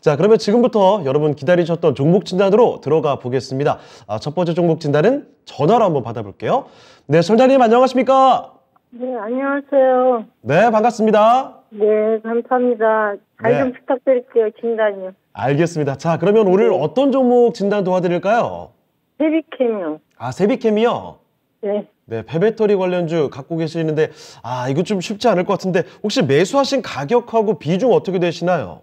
자 그러면 지금부터 여러분 기다리셨던 종목 진단으로 들어가 보겠습니다. 아, 첫 번째 종목 진단은 전화로 한번 받아볼게요. 네, 설자님 안녕하십니까? 네, 안녕하세요. 네, 반갑습니다. 네, 감사합니다. 잘좀 네. 부탁드릴게요, 진단이요. 알겠습니다. 자 그러면 오늘 네. 어떤 종목 진단 도와드릴까요? 세비캠이요. 아, 세비캠이요? 네. 네, 폐배터리 관련주 갖고 계시는데 아, 이거 좀 쉽지 않을 것 같은데 혹시 매수하신 가격하고 비중 어떻게 되시나요?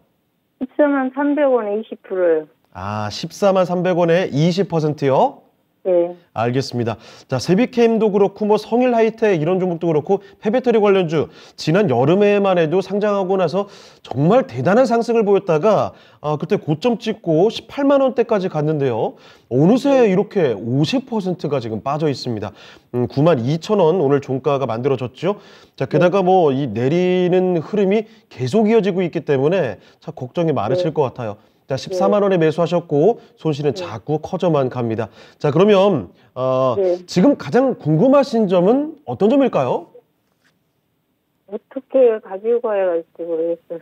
14만 300원에 20%요. 아, 14만 300원에 20%요? 예. 알겠습니다. 자, 세비케임도 그렇고 뭐 성일 하이텍 이런 종목도 그렇고 폐배터리 관련주 지난 여름에만 해도 상장하고 나서 정말 대단한 상승을 보였다가 아, 그때 고점 찍고 18만 원대까지 갔는데요. 어느새 이렇게 50%가 지금 빠져 있습니다. 음, 9만 2천 원 오늘 종가가 만들어졌죠. 자, 게다가 뭐 이 내리는 흐름이 계속 이어지고 있기 때문에 참 걱정이 많으실 네. 것 같아요. 자, 14만 원에 매수하셨고 손실은 네. 자꾸 커져만 갑니다. 자, 그러면 어, 네. 지금 가장 궁금하신 점은 어떤 점일까요? 어떻게 가지고 가야 할지 모르겠어요.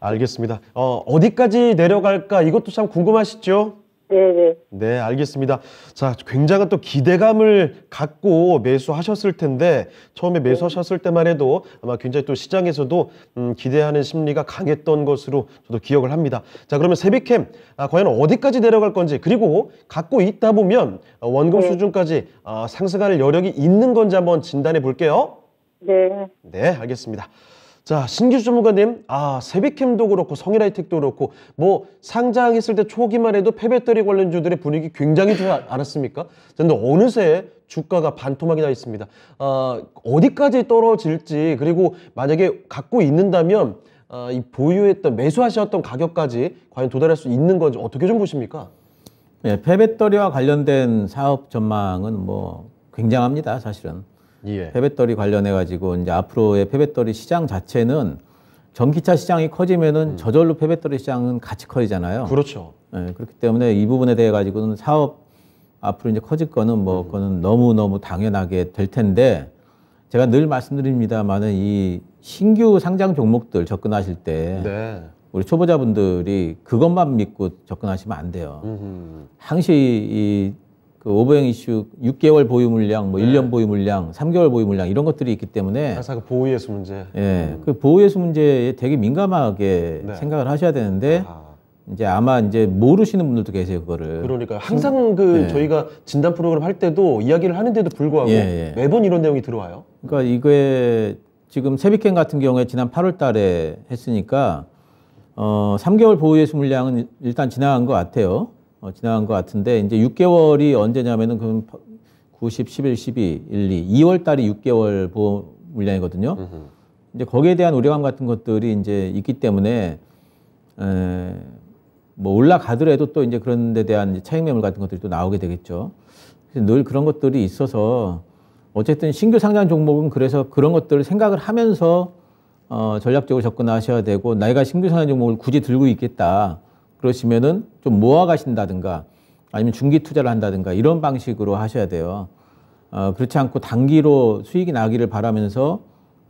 알겠습니다. 어, 어디까지 내려갈까 이것도 참 궁금하시죠? 네네. 네, 알겠습니다. 자, 굉장한 또 기대감을 갖고 매수하셨을 텐데 처음에 네. 매수하셨을 때만 해도 아마 굉장히 또 시장에서도 음, 기대하는 심리가 강했던 것으로 저도 기억을 합니다. 자, 그러면 세비캠 아, 과연 어디까지 내려갈 건지 그리고 갖고 있다 보면 어, 원금 네. 수준까지 아, 상승할 여력이 있는 건지 한번 진단해 볼게요. 네. 네, 알겠습니다. 자, 신규주무관님 아, 세비캠도 그렇고 성일하이텍도 그렇고 뭐 상장했을 때 초기만 해도 폐배터리 관련주들의 분위기 굉장히 좋지 않았습니까? 근데 어느새 주가가 반토막이 나 있습니다. 어, 어디까지 떨어질지 그리고 만약에 갖고 있는다면 어, 이 보유했던 매수하셨던 가격까지 과연 도달할 수 있는 건지 어떻게 좀 보십니까? 네, 폐배터리와 관련된 사업 전망은 뭐 굉장합니다, 사실은. 예. 폐배터리 관련해 가지고 이제 앞으로의 폐배터리 시장 자체는 전기차 시장이 커지면은 음. 저절로 폐배터리 시장은 같이 커지잖아요. 그렇죠. 예, 그렇기 때문에 이 부분에 대해 가지고는 사업 앞으로 이제 커질 거는 뭐 음. 그거는 너무 너무 당연하게 될 텐데 제가 늘 말씀드립니다만은 이 신규 상장 종목들 접근하실 때 네. 우리 초보자분들이 그것만 믿고 접근하시면 안 돼요. 음흠. 항시 이그 오버행 이슈 6개월 보유 물량, 뭐 네. 1년 보유 물량, 3개월 보유 물량 이런 것들이 있기 때문에 항상 그 보호 예수 문제. 예. 음. 그 보호 예수 문제에 되게 민감하게 네. 생각을 하셔야 되는데 아. 이제 아마 이제 모르시는 분들도 계세요 그거를. 그러니까 항상 그 예. 저희가 진단 프로그램 할 때도 이야기를 하는데도 불구하고 예, 예. 매번 이런 내용이 들어와요. 그러니까 이게 지금 세비캔 같은 경우에 지난 8월달에 했으니까 어 3개월 보호예수 물량은 일단 지나간 것 같아요. 어, 지나간 것 같은데 이제 6개월이 언제냐면은 그럼 90, 11, 12, 1, 2, 2월 달이 6개월 보험 물량이거든요. 으흠. 이제 거기에 대한 우려감 같은 것들이 이제 있기 때문에 에, 뭐 올라가더라도 또 이제 그런 데 대한 차익 매물 같은 것들이 또 나오게 되겠죠. 그래서 늘 그런 것들이 있어서 어쨌든 신규 상장 종목은 그래서 그런 것들을 생각을 하면서 어, 전략적으로 접근하셔야 되고 내가 신규 상장 종목을 굳이 들고 있겠다. 그러시면은 좀 모아 가신다든가 아니면 중기 투자를 한다든가 이런 방식으로 하셔야 돼요. 어, 그렇지 않고 단기로 수익이 나기를 바라면서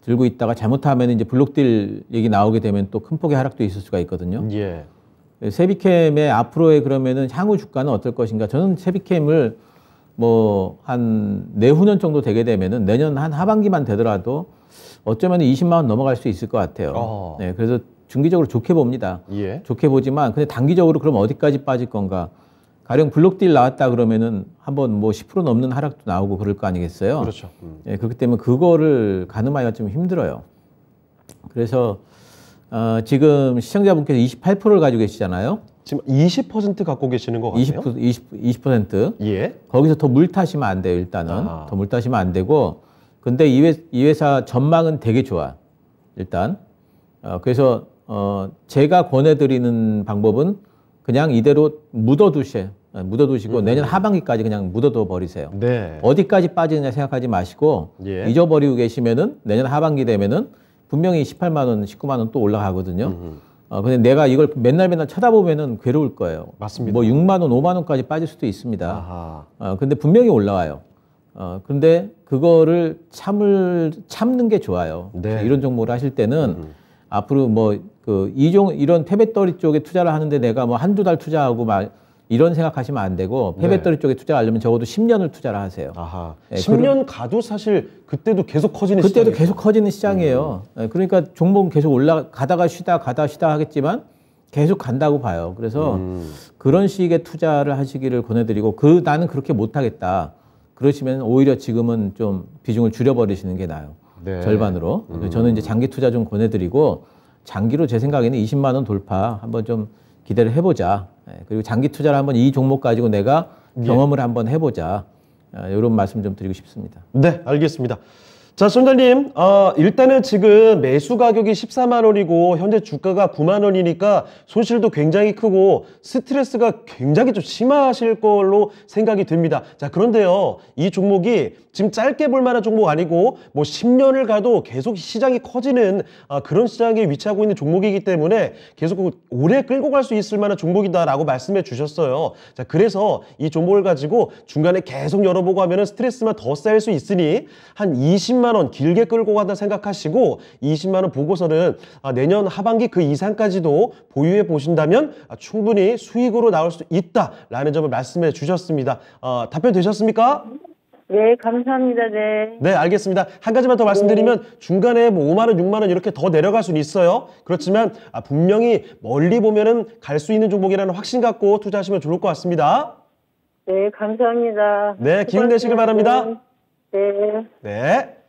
들고 있다가 잘못하면 이제 블록딜 얘기 나오게 되면 또 큰 폭의 하락도 있을 수가 있거든요. 예. 예. 세비캠의 앞으로의 그러면은 향후 주가는 어떨 것인가? 저는 세비캠을 뭐 한 내후년 정도 되게 되면은 내년 한 하반기만 되더라도 어쩌면 20만 원 넘어갈 수 있을 것 같아요. 어. 네, 그래서 중기적으로 좋게 봅니다. 예. 좋게 보지만 근데 단기적으로 그럼 어디까지 빠질 건가? 가령 블록딜 나왔다 그러면은 한번 뭐 10% 넘는 하락도 나오고 그럴 거 아니겠어요? 그렇죠. 음. 예, 그렇기 때문에 그거를 가늠하기가 좀 힘들어요. 그래서 어, 지금 시청자분께서 28%를 가지고 계시잖아요. 지금 20% 갖고 계시는 것 같아요. 20%, 20, 20%. 예. 거기서 더 물 타시면 안 돼요, 일단은. 아. 더물 타시면 안 되고. 근데 이, 회, 이 회사 전망은 되게 좋아. 일단. 어, 그래서 어, 제가 권해드리는 방법은 그냥 이대로 묻어두세요. 네, 묻어두시고 음. 내년 하반기까지 그냥 묻어둬 버리세요. 네. 어디까지 빠지느냐 생각하지 마시고 예. 잊어버리고 계시면은 내년 하반기 되면은 분명히 18만 원, 19만 원 또 올라가거든요. 음, 음. 어, 근데 내가 이걸 맨날 맨날 쳐다보면은 괴로울 거예요. 맞습니다. 뭐 6만 원, 5만 원까지 빠질 수도 있습니다. 아하. 어, 근데 분명히 올라와요. 어, 근데 그거를 참을 참는 게 좋아요. 네. 이런 종목을 하실 때는 음. 음. 앞으로 뭐 그 이종 이런 패배떨이 쪽에 투자를 하는데 내가 뭐 한두 달 투자하고 막 이런 생각하시면 안 되고 패배떨이 네. 쪽에 투자하려면 적어도 10년을 투자를 하세요. 아하. 네, 10년 가도 사실 그때도 계속 커지는 그때도 시장이죠. 계속 커지는 시장이에요. 음. 네, 그러니까 종목은 계속 올라가다가 쉬다 가다 쉬다 하겠지만 계속 간다고 봐요. 그래서 음. 그런 식의 투자를 하시기를 권해드리고 그 나는 그렇게 못하겠다. 그러시면 오히려 지금은 좀 비중을 줄여버리시는 게 나아요. 네. 절반으로. 음. 저는 이제 장기 투자 좀 권해드리고 장기로 제 생각에는 20만 원 돌파 한번 좀 기대를 해보자. 예, 그리고 장기 투자를 한번 이 종목 가지고 내가 예. 경험을 예. 한번 해보자. 이런 아, 말씀 좀 드리고 싶습니다. 네, 알겠습니다. 자, 손청님 어, 일단은 지금 매수 가격이 14만 원이고 현재 주가가 9만 원이니까 손실도 굉장히 크고 스트레스가 굉장히 좀 심하실 걸로 생각이 됩니다. 자, 그런데요, 이 종목이 지금 짧게 볼 만한 종목 아니고 뭐 10년을 가도 계속 시장이 커지는 아, 그런 시장에 위치하고 있는 종목이기 때문에 계속 그 오래 끌고 갈 수 있을 만한 종목이다라고 말씀해 주셨어요. 자, 그래서 이 종목을 가지고 중간에 계속 열어보고 하면 은 스트레스만 더 쌓일 수 있으니 한 20만 20만 원 길게 끌고 간다 생각하시고 20만 원 보고서는 아, 내년 하반기 그 이상까지도 보유해 보신다면 아, 충분히 수익으로 나올 수 있다라는 점을 말씀해 주셨습니다. 어, 답변 되셨습니까? 네, 감사합니다. 네. 네, 알겠습니다. 한 가지만 더 말씀드리면 네. 중간에 뭐 5만 원, 6만 원 이렇게 더 내려갈 수는 있어요. 그렇지만 아, 분명히 멀리 보면은 갈 수 있는 종목이라는 확신 갖고 투자하시면 좋을 것 같습니다. 네, 감사합니다. 네, 기운 내시길 바랍니다. 네. 네.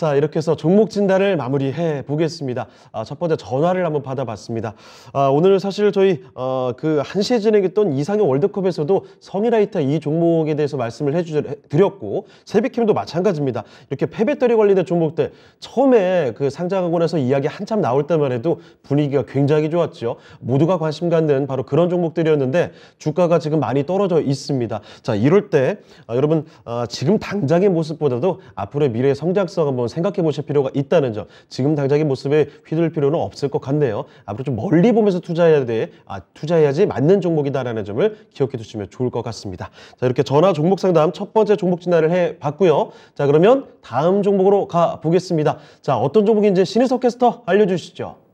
자 이렇게 해서 종목 진단을 마무리해 보겠습니다. 아, 첫 번째 전화를 한번 받아봤습니다. 아, 오늘 사실 저희 어, 그한시에 진행했던 이상형 월드컵에서도 성이라이터 이 종목에 대해서 말씀을 해드렸고 세비캠도 마찬가지입니다. 이렇게 패배떨이 관리된 종목들 처음에 그 상장하고 나서 이야기 한참 나올 때만 해도 분위기가 굉장히 좋았죠. 모두가 관심 갖는 바로 그런 종목들이었는데 주가가 지금 많이 떨어져 있습니다. 자 이럴 때 아, 여러분 아, 지금 당장의 모습보다도 앞으로의 미래의 성장성 한번 생각해 보실 필요가 있다는 점 지금 당장의 모습에 휘둘 필요는 없을 것 같네요 앞으로 좀 멀리 보면서 투자해야 돼 아, 투자해야지 맞는 종목이다라는 점을 기억해 두시면 좋을 것 같습니다 자 이렇게 전화 종목 상담 첫 번째 종목 진단을해 봤고요 자 그러면 다음 종목으로 가 보겠습니다 자 어떤 종목인지 신의석 캐스터 알려주시죠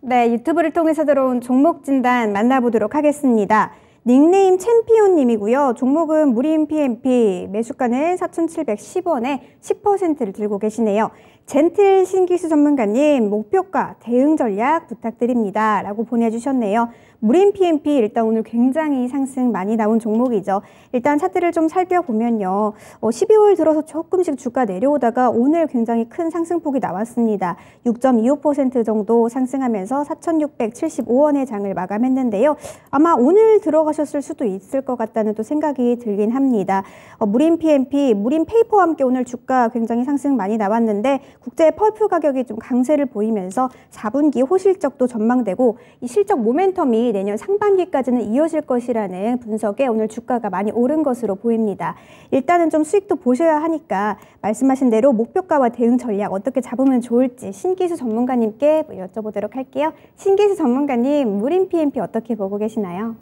네, 유튜브를 통해서 들어온 종목 진단 만나보도록 하겠습니다. 닉네임 챔피온님이고요. 종목은 무림 PMP, 매수가는 4,710원에 10%를 들고 계시네요. 젠틀 신기수 전문가님, 목표가 대응 전략 부탁드립니다. 라고 보내주셨네요. 무림 PMP 일단 오늘 굉장히 상승 많이 나온 종목이죠. 일단 차트를 좀 살펴보면요. 어, 12월 들어서 조금씩 주가 내려오다가 오늘 굉장히 큰 상승폭이 나왔습니다. 6.25% 정도 상승하면서 4,675원의 장을 마감했는데요. 아마 오늘 들어가셨을 수도 있을 것 같다는 또 생각이 들긴 합니다. 어, 무림 PMP, 무림 페이퍼와 함께 오늘 주가 굉장히 상승 많이 나왔는데 국제 펄프 가격이 좀 강세를 보이면서 4분기 호실적도 전망되고 이 실적 모멘텀이 내년 상반기까지는 이어질 것이라는 분석에 오늘 주가가 많이 오른 것으로 보입니다. 일단은 좀 수익도 보셔야 하니까 말씀하신 대로 목표가와 대응 전략 어떻게 잡으면 좋을지 신기수 전문가님께 여쭤보도록 할게요. 신기수 전문가님, 무림 PMP 어떻게 보고 계시나요?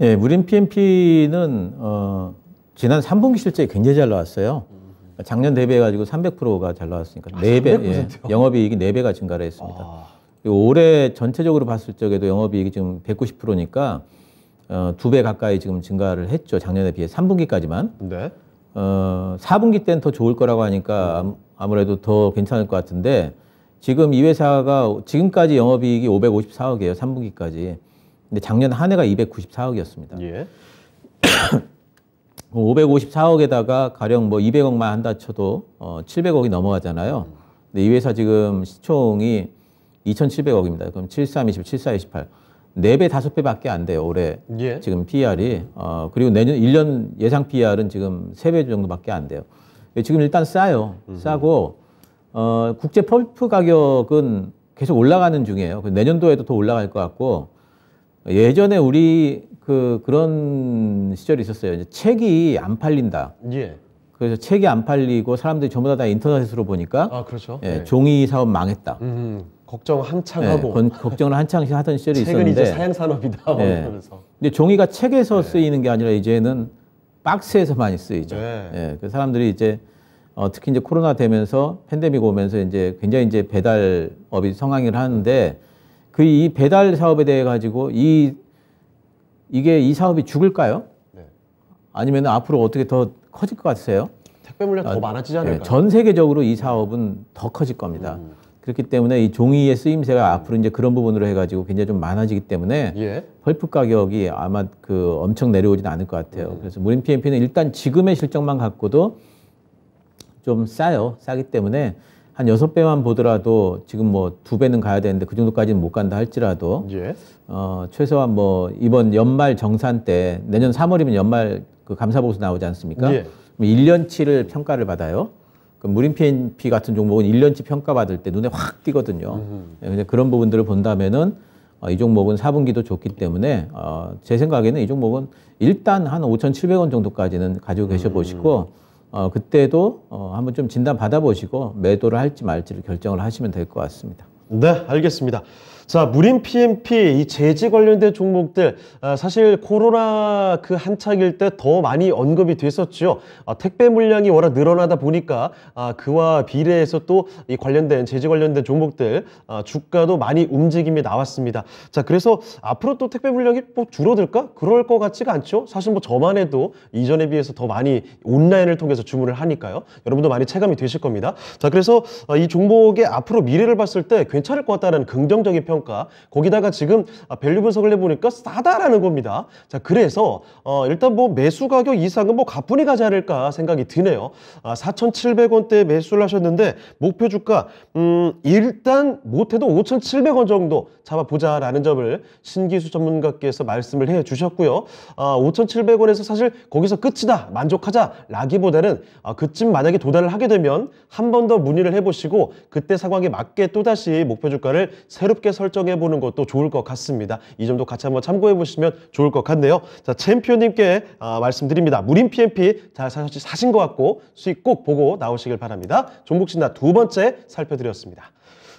예, 무림 PMP는 어, 지난 3분기 실적 굉장히 잘 나왔어요. 작년 대비해가지고 300%가 잘 나왔으니까 아, 4배, 예, 영업이익이 4배가 증가를 했습니다. 아... 올해 전체적으로 봤을 적에도 영업이익이 지금 190%니까 어, 두배 가까이 지금 증가를 했죠. 작년에 비해 3분기까지만. 네. 어, 4분기 때는 더 좋을 거라고 하니까 아무래도 더 괜찮을 것 같은데 지금 이 회사가 지금까지 영업이익이 554억이에요. 3분기까지. 근데 작년 한 해가 294억이었습니다. 예. 554억에다가 뭐 가령 뭐 200억만 한다 쳐도 어, 700억이 넘어가잖아요. 근데 이 회사 지금 시총이 2,700억입니다. 그럼 73, 20, 74, 28. 4배, 5배밖에 안 돼요, 올해. 예. 지금 PR이. 어, 그리고 내년 1년 예상 PR은 지금 3배 정도밖에 안 돼요. 지금 일단 싸요. 음 싸고, 어, 국제 펄프 가격은 계속 올라가는 중이에요. 그 내년도에도 더 올라갈 것 같고, 예전에 우리 그, 그런 시절이 있었어요. 이제 책이 안 팔린다. 예. 그래서 책이 안 팔리고 사람들이 전부 다 다 인터넷으로 보니까 아, 그렇죠. 예, 네. 종이 사업 망했다. 음 걱정 한창 네, 하고 걱정을 한창 하던 시절이 책은 있었는데 이제 사양 산업이다 네. 면서 근데 종이가 책에서 네. 쓰이는 게 아니라 이제는 박스에서 많이 쓰이죠. 네. 네. 그 사람들이 이제 어, 특히 이제 코로나 되면서 팬데믹 오면서 이제 굉장히 이제 배달업이 성황을 하는데 그 이 배달 사업에 대해 가지고 이 이게 이 사업이 죽을까요? 네. 아니면 앞으로 어떻게 더 커질 것 같으세요? 택배 물량 더 아, 많아지지 네, 않을까요? 전 세계적으로 이 사업은 더 커질 겁니다. 음. 그렇기 때문에 이 종이의 쓰임새가 앞으로 이제 그런 부분으로 해가지고 굉장히 좀 많아지기 때문에 예. 펄프 가격이 아마 그 엄청 내려오진 않을 것 같아요. 음. 그래서 무림 PMP는 일단 지금의 실적만 갖고도 좀 싸요. 싸기 때문에 한 여섯 배만 보더라도 지금 뭐 두 배는 가야 되는데 그 정도까지는 못 간다 할지라도 예. 어, 최소한 뭐 이번 연말 정산 때 내년 3월이면 연말 그 감사 보고서 나오지 않습니까? 예. 1년치를 평가를 받아요. 그 무림 PNP 같은 종목은 1년치 평가받을 때 눈에 확 띄거든요. 예, 근 그런 부분들을 본다면은 어, 이 종목은 4분기도 좋기 때문에 어, 제 생각에는 이 종목은 일단 한 5,700원 정도까지는 가지고 계셔 보시고 음. 어, 그때도 어, 한번 좀 진단 받아보시고 매도를 할지 말지를 결정을 하시면 될 것 같습니다. 네, 알겠습니다. 자, 무림 PMP, 이 제지 관련된 종목들, 아, 사실 코로나 그 한창일 때 더 많이 언급이 됐었죠 아, 택배 물량이 워낙 늘어나다 보니까 아, 그와 비례해서 또 이 관련된 제지 관련된 종목들 아, 주가도 많이 움직임이 나왔습니다. 자, 그래서 앞으로 또 택배 물량이 뭐 줄어들까? 그럴 것 같지가 않죠. 사실 뭐 저만 해도 이전에 비해서 더 많이 온라인을 통해서 주문을 하니까요. 여러분도 많이 체감이 되실 겁니다. 자, 그래서 아, 이 종목의 앞으로 미래를 봤을 때 굉장히 괜찮을 것 같다는 긍정적인 평가 거기다가 지금 아, 밸류 분석을 해보니까 싸다라는 겁니다 자 그래서 어, 일단 뭐 매수 가격 이상은 뭐 가뿐히 가지 않을까 생각이 드네요 아, 4 7 0 0원대 매수를 하셨는데 목표 주가 음, 일단 못해도 5,700원 정도 잡아보자라는 점을 신기수 전문가께서 말씀을 해주셨고요 아, 5,700원에서 사실 거기서 끝이다 만족하자 라기보다는 아, 그쯤 만약에 도달을 하게 되면 한 번 더 문의를 해보시고 그때 상황에 맞게 또다시 목표 주가를 새롭게 설정해 보는 것도 좋을 것 같습니다. 이 점도 같이 한번 참고해 보시면 좋을 것 같네요. 자, 챔피언님께 아, 말씀드립니다. 무림 PMP 잘 사셨지 사신 것 같고 수익 꼭 보고 나오시길 바랍니다. 종목신다 두 번째 살펴드렸습니다.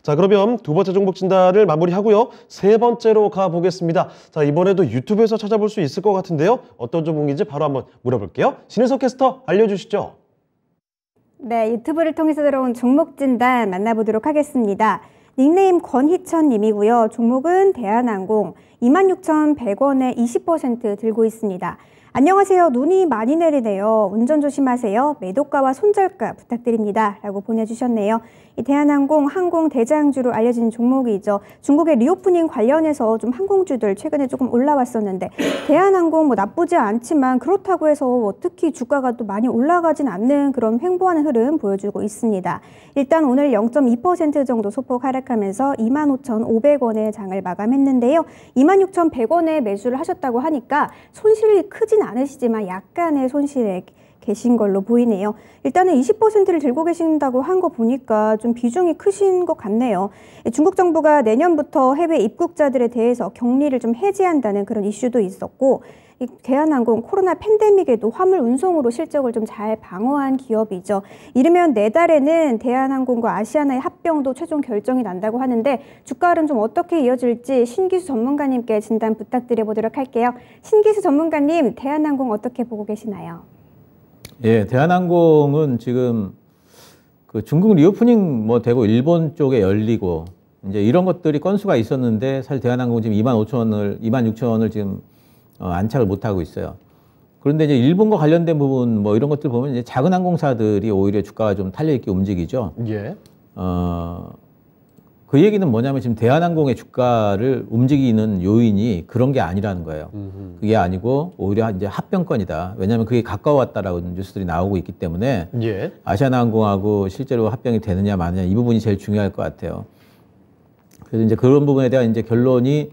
자 그러면 두 번째 종목 진단을 마무리하고요. 세 번째로 가보겠습니다. 자 이번에도 유튜브에서 찾아볼 수 있을 것 같은데요. 어떤 종목인지 바로 한번 물어볼게요. 신은석 캐스터 알려주시죠. 네, 유튜브를 통해서 들어온 종목 진단 만나보도록 하겠습니다. 닉네임 권희천 님이고요. 종목은 대한항공 26,100원에 20% 들고 있습니다. 안녕하세요. 눈이 많이 내리네요. 운전 조심하세요. 매도가와 손절가 부탁드립니다. 라고 보내주셨네요. 이 대한항공 항공 대장주로 알려진 종목이죠. 중국의 리오프닝 관련해서 좀 항공주들 최근에 조금 올라왔었는데 대한항공 뭐 나쁘지 않지만 그렇다고 해서 뭐 특히 주가가 또 많이 올라가진 않는 그런 횡보하는 흐름 보여주고 있습니다. 일단 오늘 0.2% 정도 소폭 하락하면서 2 5 5 0 0원의 장을 마감했는데요. 26,100원에 매수를 하셨다고 하니까 손실이 크진 않으시지만 약간의 손실액 계신 걸로 보이네요. 일단은 20%를 들고 계신다고 한 거 보니까 좀 비중이 크신 것 같네요. 예, 중국 정부가 내년부터 해외 입국자들에 대해서 격리를 좀 해제한다는 그런 이슈도 있었고 이 대한항공 코로나 팬데믹에도 화물 운송으로 실적을 좀 잘 방어한 기업이죠. 이르면 내달에는 네 대한항공과 아시아나의 합병도 최종 결정이 난다고 하는데 주가 흐름 좀 어떻게 이어질지 신기수 전문가님께 진단 부탁드려보도록 할게요. 신기수 전문가님, 대한항공 어떻게 보고 계시나요? 예, 대한항공은 지금 그 중국 리오프닝 뭐 되고 일본 쪽에 열리고 이제 이런 것들이 건수가 있었는데 사실 대한항공 지금 2만 5천 원을 2만 6천 원을 지금 어, 안착을 못 하고 있어요. 그런데 이제 일본과 관련된 부분 뭐 이런 것들 보면 이제 작은 항공사들이 오히려 주가가 좀 탄력 있게 움직이죠. 예. 어그 얘기는 뭐냐면 지금 대한항공의 주가를 움직이는 요인이 그런 게 아니라는 거예요. 음흠. 그게 아니고 오히려 이제 합병권이다. 왜냐하면 그게 가까웠다라는 뉴스들이 나오고 있기 때문에 예. 아시아나항공하고 실제로 합병이 되느냐 마느냐 이 부분이 제일 중요할 것 같아요. 그래서 이제 그런 부분에 대한 이제 결론이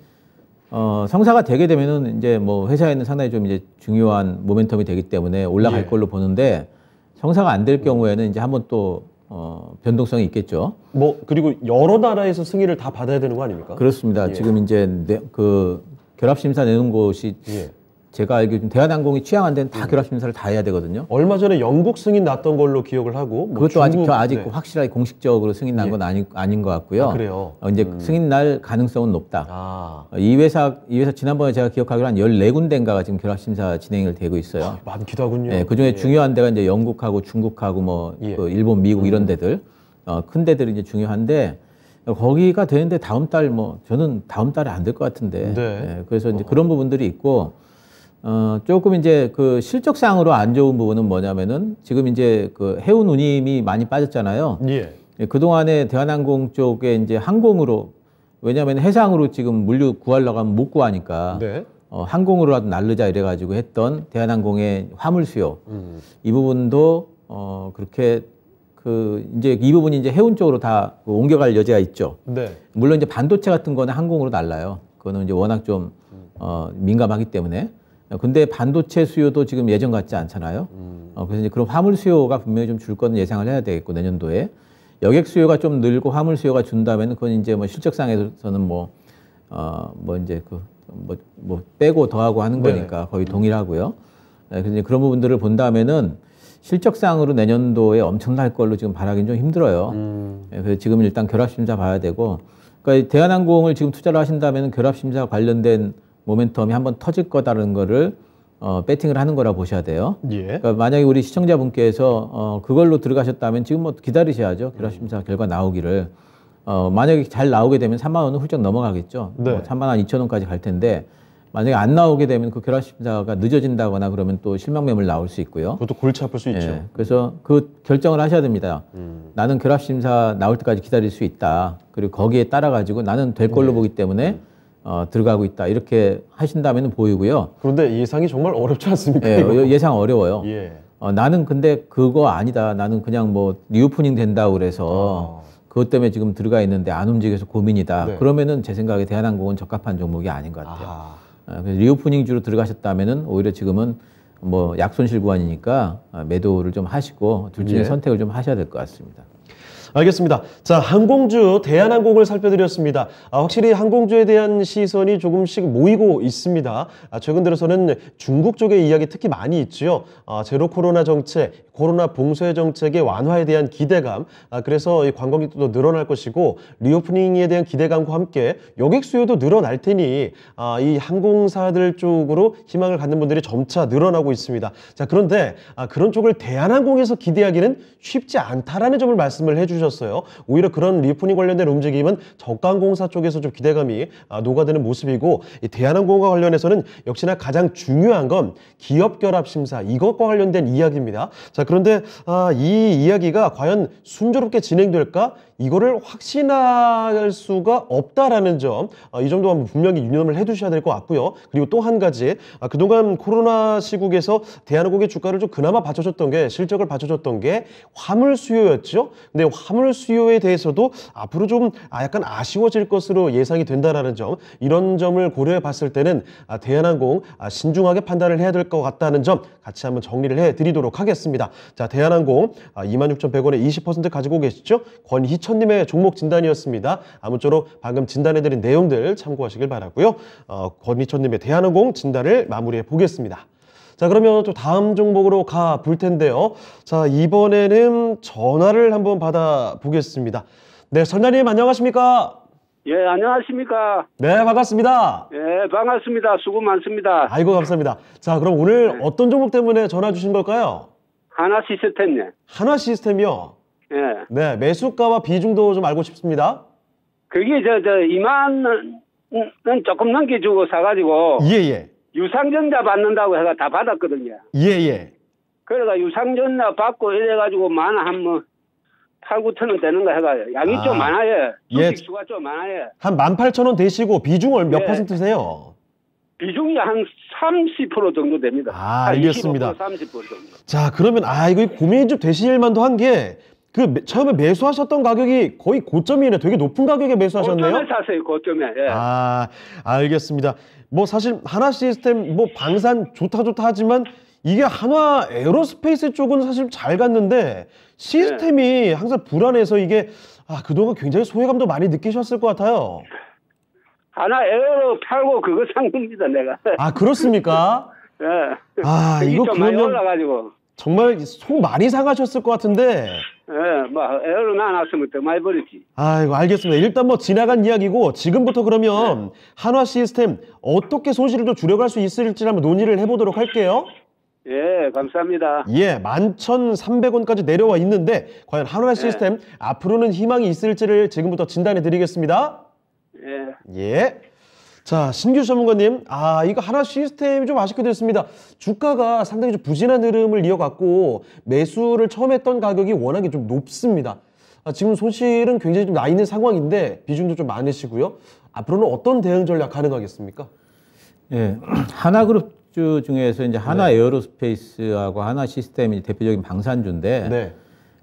어, 성사가 되게 되면은 이제 뭐 회사에는 상당히 좀 이제 중요한 모멘텀이 되기 때문에 올라갈 예. 걸로 보는데 성사가 안 될 경우에는 이제 한번 또 어, 변동성이 있겠죠. 뭐 그리고 여러 나라에서 승인을 다 받아야 되는 거 아닙니까? 그렇습니다. 예. 지금 이제 내, 그 결합 심사 내놓은 곳이 예. 제가 알기로 지 대한항공이 취항한 데는 다 음. 결합 심사를 다 해야 되거든요. 얼마 전에 영국 승인 났던 걸로 기억을 하고 뭐 그것도 중국, 아직 아직 네. 확실하게 공식적으로 승인 난건 예. 아니 아닌 것 같고요. 아, 그래요. 어, 이제 음. 승인 날 가능성은 높다. 아. 어, 이 회사 이 회사 지난번에 제가 기억하기로 한 열네 군데인가가 지금 결합 심사 진행을 되고 있어요. 아, 많기도 하군요. 네, 예, 그중에 예. 중요한 데가 이제 영국하고 중국하고 뭐 예. 그 일본, 미국 음. 이런 데들 어, 큰 데들이 이제 중요한데 거기가 되는데 다음 달 뭐 저는 다음 달에 안 될 것 같은데. 네. 네. 그래서 이제 어허. 그런 부분들이 있고 어, 조금 이제 그 실적상으로 안 좋은 부분은 뭐냐면은 지금 이제 그 해운 운임이 많이 빠졌잖아요. 예. 예 그동안에 대한항공 쪽에 이제 항공으로 왜냐하면 해상으로 지금 물류 구하려고 하면 못 구하니까 네. 어, 항공으로라도 날르자 이래가지고 했던 대한항공의 화물 수요 음. 이 부분도 어, 그렇게 그 이제 이 부분이 이제 해운 쪽으로 다 옮겨갈 여지가 있죠. 네. 물론 이제 반도체 같은 거는 항공으로 날라요. 그거는 이제 워낙 좀 음. 어, 민감하기 때문에 어, 근데 반도체 수요도 지금 예전 같지 않잖아요. 음. 어, 그래서 이제 그런 화물 수요가 분명히 좀 줄 거는 예상을 해야 되겠고 내년도에 여객 수요가 좀 늘고 화물 수요가 준다면 그건 이제 뭐 실적상에서는 뭐 어, 뭐 이제 그뭐뭐 뭐 빼고 더하고 하는 네. 거니까 네 거의 동일하고요. 네, 그래서 이제 그런 부분들을 본다면은 실적상으로 내년도에 엄청날 걸로 지금 바라기는좀 힘들어요. 음. 네, 그래서 지금 일단 결합 심사 봐야 되고 그러니까 대한항공을 지금 투자를 하신다면 결합 심사 관련된 모멘텀이 한번 터질 거다라는 거를 어, 배팅을 하는 거라 보셔야 돼요. 예. 그러니까 만약에 우리 시청자분께서 어, 그걸로 들어가셨다면 지금 뭐 기다리셔야죠. 결합심사 음. 결과 나오기를. 어, 만약에 잘 나오게 되면 3만 원은 훌쩍 넘어가겠죠. 네. 뭐 3만 원 2천 원까지 갈 텐데 만약에 안 나오게 되면 그 결합심사가 늦어진다거나 그러면 또 실명매물 나올 수 있고요. 그것도 골치 아플 수 예. 있죠. 그래서 그 결정을 하셔야 됩니다. 음. 나는 결합심사 나올 때까지 기다릴 수 있다. 그리고 거기에 따라 가지고 나는 될 걸로 네. 보기 때문에 음. 어, 들어가고 있다 이렇게 하신다면 보이고요. 그런데 예상이 정말 어렵지 않습니까? 예, 예상 어려워요. 예. 어, 나는 근데 그거 아니다. 나는 그냥 뭐 리오프닝 된다 그래서 아. 그것 때문에 지금 들어가 있는데 안 움직여서 고민이다. 네. 그러면은 제 생각에 대한항공은 적합한 종목이 아닌 것 같아요. 아. 리오프닝 주로 들어가셨다면은 오히려 지금은 뭐 약손실 구간이니까 매도를 좀 하시고 둘 중에 예. 선택을 좀 하셔야 될 것 같습니다. 알겠습니다. 자, 항공주, 대한항공을 살펴드렸습니다. 아, 확실히 항공주에 대한 시선이 조금씩 모이고 있습니다. 아, 최근 들어서는 중국 쪽의 이야기 특히 많이 있지요. 아, 제로 코로나 정책, 코로나 봉쇄 정책의 완화에 대한 기대감, 아, 그래서 이 관광객도 늘어날 것이고 리오프닝에 대한 기대감과 함께 여객 수요도 늘어날 테니 아, 이 항공사들 쪽으로 희망을 갖는 분들이 점차 늘어나고 있습니다. 자, 그런데 아, 그런 쪽을 대한항공에서 기대하기는 쉽지 않다라는 점을 말씀을 해주셨습니다. 해주셨어요. 오히려 그런 리프닝 관련된 움직임은 저가항공사 쪽에서 좀 기대감이 아, 녹아드는 모습이고 이 대한항공과 관련해서는 역시나 가장 중요한 건 기업 결합 심사 이것과 관련된 이야기입니다. 자 그런데 아, 이 이야기가 과연 순조롭게 진행될까? 이거를 확신할 수가 없다라는 점, 어, 이 정도 한 분명히 유념을 해두셔야 될 것 같고요. 그리고 또 한 가지, 아, 그동안 코로나 시국에서 대한항공의 주가를 좀 그나마 받쳐줬던 게 실적을 받쳐줬던 게 화물 수요였죠. 근데 화물 수요에 대해서도 앞으로 좀 아, 약간 아쉬워질 것으로 예상이 된다라는 점, 이런 점을 고려해 봤을 때는 아, 대한항공 아, 신중하게 판단을 해야 될 것 같다는 점 같이 한번 정리를 해드리도록 하겠습니다. 자, 대한항공 아, 26,100원에 20% 가지고 계시죠? 권희철 이천님의 종목 진단이었습니다. 아무쪼록 방금 진단해드린 내용들 참고하시길 바라고요. 어, 권이천님의 대한항공 진단을 마무리해 보겠습니다. 자 그러면 또 다음 종목으로 가볼 텐데요. 자 이번에는 전화를 한번 받아 보겠습니다. 네 선장님 안녕하십니까? 예, 안녕하십니까. 네, 반갑습니다. 예, 반갑습니다. 수고 많습니다. 아이고, 감사합니다. 자, 그럼 오늘 네. 어떤 종목 때문에 전화 주신 걸까요? 하나 시스템요. 하나 시스템이요? 예. 네, 매수가와 비중도 좀 알고 싶습니다. 그게 저, 저, 2만은 조금 넘게주고 사가지고. 예, 예. 유상전자 받는다고 해서 다 받았거든요. 예, 예. 그래서 유상전자 받고 이래가지고 만원 한 뭐, 8, 9천원 되는 거 해가 양이 아. 좀 많아요. 예. 수가 좀 많아요. 한 18,000원 되시고 비중을 몇 예. 퍼센트세요? 비중이 한 30% 정도 됩니다. 아, 알겠습니다. 30% 정도. 자, 그러면 아, 이거 고민이 좀 되실 만도 한게 그 처음에 매수하셨던 가격이 거의 고점이네. 되게 높은 가격에 매수하셨네요. 고점에 샀어요. 고점에. 예. 아, 알겠습니다. 뭐 사실 하나 시스템 뭐 방산 좋다 좋다 하지만 이게 한화 에어로스페이스 쪽은 사실 잘 갔는데 시스템이 예. 항상 불안해서 이게 아, 그동안 굉장히 소외감도 많이 느끼셨을 것 같아요. 하나 에어로 팔고 그거 산 겁니다, 내가. 아, 그렇습니까? 예. 아, 이거 좀 많이 올라가지고. 정말 속 많이 상하셨을 것 같은데 예, 뭐 애를 안 왔으면 더 많이 버리지 아이고 알겠습니다. 일단 뭐 지나간 이야기고 지금부터 그러면 네. 한화 시스템 어떻게 손실을 좀 줄여갈 수 있을지 한번 논의를 해보도록 할게요. 예, 감사합니다. 예, 11,300원까지 내려와 있는데 과연 한화 네. 시스템 예. 앞으로는 희망이 있을지를 지금부터 진단해 드리겠습니다. 예. 예. 자, 신규 전문가님. 아, 이거 하나 시스템이 좀 아쉽게 됐습니다. 주가가 상당히 좀 부진한 흐름을 이어갔고 매수를 처음 했던 가격이 워낙에 좀 높습니다. 아, 지금 손실은 굉장히 좀 나 있는 상황인데 비중도 좀 많으시고요. 앞으로는 어떤 대응 전략 가능하겠습니까? 예, 하나그룹주 중에서 이제 하나 네. 에어로스페이스하고 하나 시스템이 대표적인 방산주인데 네.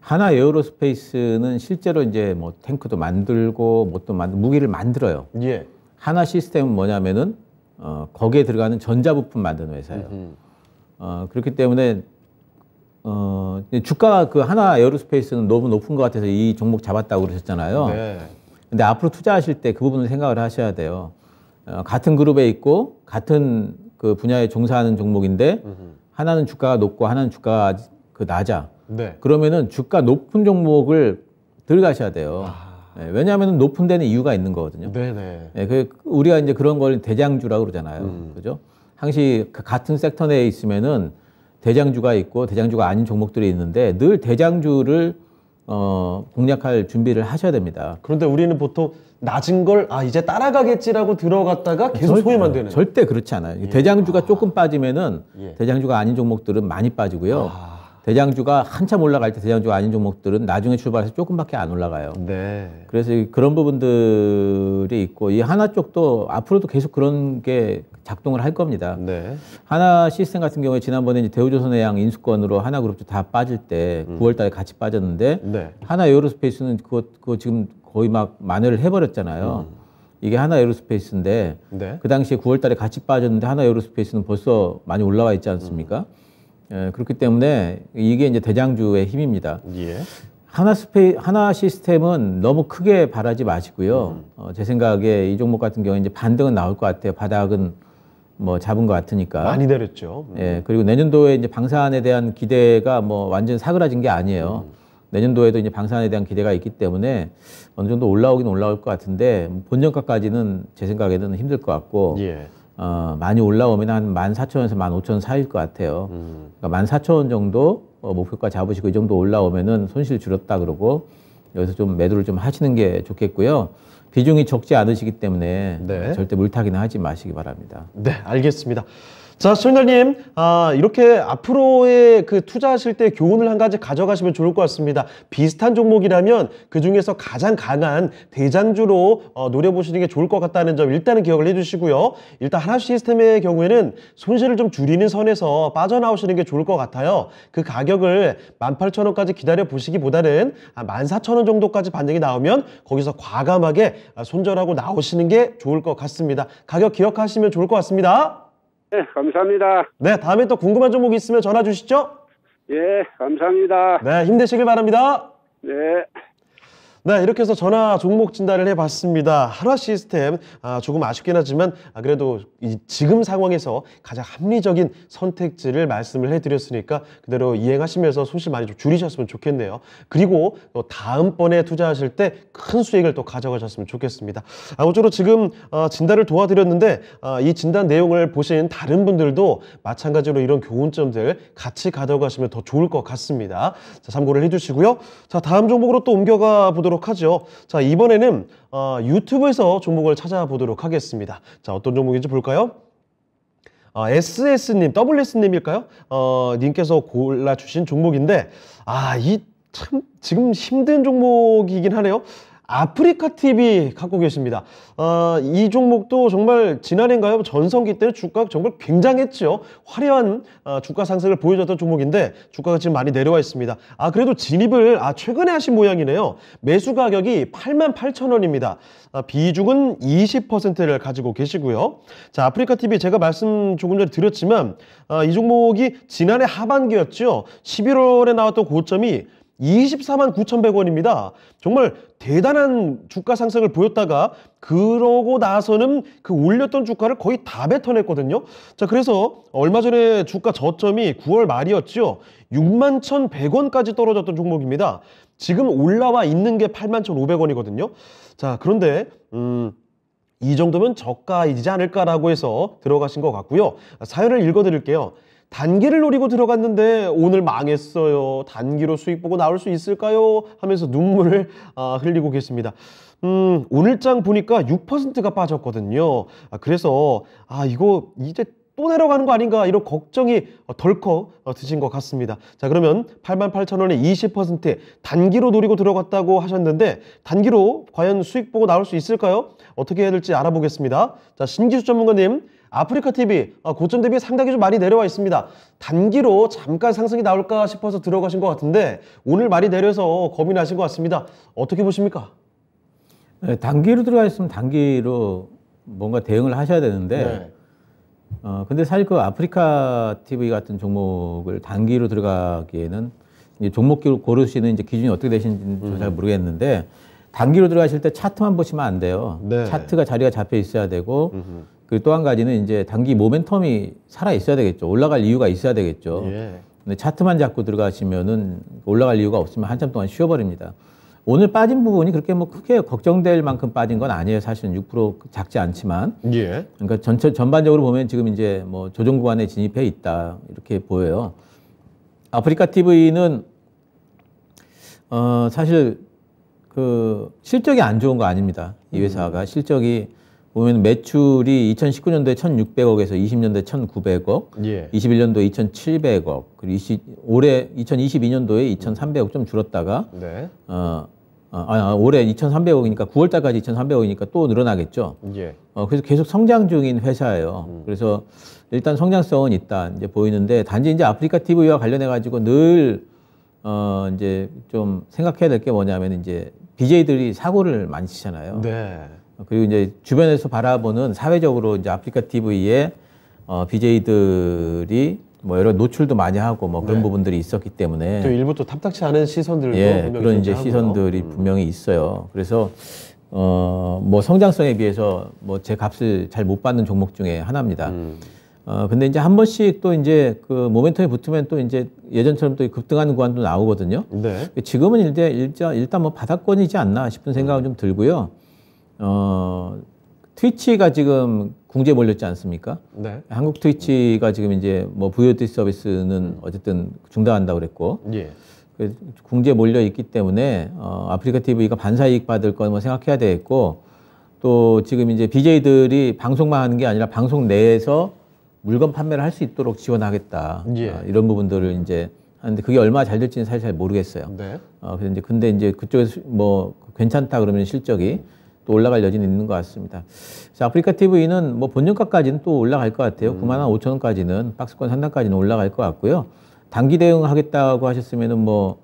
하나 에어로스페이스는 실제로 이제 뭐 탱크도 만들고 뭣도 뭐 만들 무기를 만들어요. 예. 하나 시스템은 뭐냐면은 어, 거기에 들어가는 전자부품 만드는 회사예요. 어, 그렇기 때문에 어, 주가가 그 하나 에어로스페이스는 너무 높은 것 같아서 이 종목 잡았다고 그러셨잖아요. 네. 근데 앞으로 투자하실 때 그 부분을 생각을 하셔야 돼요. 어, 같은 그룹에 있고 같은 그 분야에 종사하는 종목인데 으흠. 하나는 주가가 높고 하나는 주가가 그 낮아. 네. 그러면은 주가 높은 종목을 들어가셔야 돼요. 아. 네, 예, 왜냐하면 높은 데는 이유가 있는 거거든요. 네네. 네, 그 우리가 이제 그런 걸 대장주라고 그러잖아요. 음. 그죠? 항시 같은 섹터 내에 있으면은 대장주가 있고 대장주가 아닌 종목들이 있는데 늘 대장주를 어, 공략할 준비를 하셔야 됩니다. 그런데 우리는 보통 낮은 걸 아 이제 따라가겠지라고 들어갔다가 계속 소외만 되는. 절대 그렇지 않아요. 예. 대장주가 아. 조금 빠지면은 예. 대장주가 아닌 종목들은 많이 빠지고요. 아. 대장주가 한참 올라갈 때 대장주가 아닌 종목들은 나중에 출발해서 조금밖에 안 올라가요. 네. 그래서 그런 부분들이 있고 이 하나 쪽도 앞으로도 계속 그런 게 작동을 할 겁니다. 네. 하나 시스템 같은 경우에 지난번에 이제 대우조선의양 인수권으로 하나그룹도 다 빠질 때 음. 9월달에 같이 빠졌는데 네. 하나 에어로스페이스는 그거, 그거 지금 거의 막 만회를 해버렸잖아요. 음. 이게 하나 에어로스페이스인데 네. 그 당시에 9월달에 같이 빠졌는데 하나 에어로스페이스는 벌써 많이 올라와 있지 않습니까? 음. 예, 그렇기 때문에 이게 이제 대장주의 힘입니다. 예. 하나 스페 하나 시스템은 너무 크게 바라지 마시고요. 음. 어, 제 생각에 이 종목 같은 경우 이제 반등은 나올 것 같아요. 바닥은 뭐 잡은 것 같으니까 많이 내렸죠. 음. 예, 그리고 내년도에 이제 방산에 대한 기대가 뭐 완전 사그라진 게 아니에요. 음. 내년도에도 이제 방산에 대한 기대가 있기 때문에 어느 정도 올라오긴 올라올 것 같은데 본전가까지는 제 생각에는 힘들 것 같고. 예. 어, 많이 올라오면 한 14,000원에서 15,000원 사이일 것 같아요. 음. 그러니까 14,000원 정도 어, 목표가 잡으시고 이 정도 올라오면은 손실 줄었다 그러고 여기서 좀 매도를 좀 하시는 게 좋겠고요. 비중이 적지 않으시기 때문에 네. 절대 물타기는 하지 마시기 바랍니다. 네, 알겠습니다. 자, 시청자님, 아, 이렇게 앞으로의 그 투자하실 때 교훈을 한 가지 가져가시면 좋을 것 같습니다. 비슷한 종목이라면 그 중에서 가장 강한 대장주로 어, 노려보시는 게 좋을 것 같다는 점 일단은 기억을 해주시고요. 일단 하나 시스템의 경우에는 손실을 좀 줄이는 선에서 빠져나오시는 게 좋을 것 같아요. 그 가격을 18,000원까지 기다려보시기보다는 14,000원 아, 정도까지 반등이 나오면 거기서 과감하게 손절하고 나오시는 게 좋을 것 같습니다. 가격 기억하시면 좋을 것 같습니다. 네, 감사합니다. 네, 다음에 또 궁금한 종목 있으면 전화 주시죠. 예, 감사합니다. 네, 힘내시길 바랍니다. 네. 네, 이렇게 해서 전화 종목 진단을 해봤습니다. 하라 시스템, 아, 조금 아쉽긴 하지만 아, 그래도 이, 지금 상황에서 가장 합리적인 선택지를 말씀을 해드렸으니까 그대로 이행하시면서 손실 많이 좀 줄이셨으면 좋겠네요. 그리고 또 다음번에 투자하실 때 큰 수익을 또 가져가셨으면 좋겠습니다. 아무쪼록 지금 어, 진단을 도와드렸는데 어, 이 진단 내용을 보신 다른 분들도 마찬가지로 이런 교훈점들 같이 가져가시면 더 좋을 것 같습니다. 자, 참고를 해주시고요. 자, 다음 종목으로 또 옮겨가 보도록 보도록 하죠. 자, 이번에는 어, 유튜브에서 종목을 찾아보도록 하겠습니다. 자, 어떤 종목인지 볼까요? 아, 어, SS님, WS님일까요? 어, 님께서 골라주신 종목인데, 아, 이 참 지금 힘든 종목이긴 하네요. 아프리카 TV 갖고 계십니다. 어, 이 종목도 정말 지난해인가요? 전성기 때 주가가 정말 굉장했죠. 화려한 어, 주가 상승을 보여줬던 종목인데 주가가 지금 많이 내려와 있습니다. 아 그래도 진입을 아 최근에 하신 모양이네요. 매수 가격이 8만 8천 원입니다. 아, 비중은 20%를 가지고 계시고요. 자 아프리카 TV 제가 말씀 조금 전에 드렸지만 아, 이 종목이 지난해 하반기였죠. 11월에 나왔던 고점이 24만 9,100원입니다. 정말 대단한 주가 상승을 보였다가 그러고 나서는 그 올렸던 주가를 거의 다 뱉어냈거든요. 자, 그래서 얼마 전에 주가 저점이 9월 말이었죠. 6만 1,100원까지 떨어졌던 종목입니다. 지금 올라와 있는 게 8만 1,500원이거든요. 자, 그런데 음이 정도면 저가이지 않을까라고 해서 들어가신 것 같고요. 사연을 읽어드릴게요. 단기를 노리고 들어갔는데 오늘 망했어요. 단기로 수익 보고 나올 수 있을까요? 하면서 눈물을 아, 흘리고 계십니다. 음, 오늘장 보니까 6%가 빠졌거든요. 아, 그래서 아 이거 이제 또 내려가는 거 아닌가 이런 걱정이 덜컥 드신 것 같습니다. 자 그러면 88,000원에 20% 단기로 노리고 들어갔다고 하셨는데 단기로 과연 수익 보고 나올 수 있을까요? 어떻게 해야 될지 알아보겠습니다. 자 신기수 전문가님 아프리카 TV 어, 고점 대비 상당히 좀 많이 내려와 있습니다. 단기로 잠깐 상승이 나올까 싶어서 들어가신 것 같은데 오늘 많이 내려서 고민하신것 같습니다. 어떻게 보십니까? 네, 단기로 들어가 있으면 단기로 뭔가 대응을 하셔야 되는데 네. 어, 근데 사실 그 아프리카 TV 같은 종목을 단기로 들어가기에는 이제 종목기로 고르시는 이제 기준이 어떻게 되시는지 음. 잘 모르겠는데 단기로 들어가실 때 차트만 보시면 안 돼요. 네. 차트가 자리가 잡혀 있어야 되고 음흠. 그리고 또 한 가지는 이제 단기 모멘텀이 살아 있어야 되겠죠. 올라갈 이유가 있어야 되겠죠. 예. 근데 차트만 잡고 들어가시면은 올라갈 이유가 없으면 한참 동안 쉬어버립니다. 오늘 빠진 부분이 그렇게 뭐 크게 걱정될 만큼 빠진 건 아니에요. 사실은 6% 작지 않지만. 예. 그러니까 전체 전반적으로 보면 지금 이제 뭐 조정 구간에 진입해 있다 이렇게 보여요. 아프리카 TV는 어 사실 그 실적이 안 좋은 거 아닙니다. 이 회사가 음. 실적이 보면 매출이 2019년도에 1,600억에서 20년도에 1,900억, 예. 21년도에 2,700억, 그리고 20, 올해 2022년도에 2,300억 좀 줄었다가 네. 어, 어 아, 아, 올해 2,300억이니까 9월달까지 2,300억이니까 또 늘어나겠죠. 예. 어, 그래서 계속 성장 중인 회사예요. 음. 그래서 일단 성장성은 있다 이제 보이는데 단지 이제 아프리카 TV와 관련해 가지고 늘 어, 이제 좀 생각해야 될 게 뭐냐면 이제 BJ들이 사고를 많이 치잖아요. 네. 그리고 이제 주변에서 바라보는 사회적으로 이제 아프리카 TV에 어, BJ들이 뭐 여러 노출도 많이 하고 뭐 그런 네. 부분들이 있었기 때문에 또 일부 또 탐탁치 않은 시선들도 예, 그런 이제 시선들이 음. 분명히 있어요. 그래서 어, 뭐 성장성에 비해서 뭐 제 값을 잘 못 받는 종목 중에 하나입니다. 음. 어, 근데 이제 한 번씩 또 이제 그 모멘텀에 붙으면 또 이제 예전처럼 또 급등하는 구간도 나오거든요. 네. 지금은 일대, 일자, 일단 뭐 바닥권이지 않나 싶은 생각은 음. 좀 들고요. 어, 트위치가 지금 궁지에 몰렸지 않습니까? 네. 한국 트위치가 지금 이제 뭐 VOD 서비스는 어쨌든 중단한다고 그랬고. 예. 그 궁지에 몰려 있기 때문에 어, 아프리카 TV가 반사 이익 받을 건뭐 생각해야 되겠고 또 지금 이제 BJ들이 방송만 하는 게 아니라 방송 내에서 물건 판매를 할 수 있도록 지원하겠다. 예. 어, 이런 부분들을 이제 하는데 그게 얼마나 잘 될지는 사실 잘 모르겠어요. 네. 어, 근데 이제 그쪽에서 뭐 괜찮다 그러면 실적이 또 올라갈 여지는 있는 것 같습니다. 자, 아프리카 TV는 뭐 본전가까지는 또 올라갈 것 같아요. 음. 9만 5천 원까지는 박스권 상단까지는 올라갈 것 같고요. 단기 대응하겠다고 하셨으면은 뭐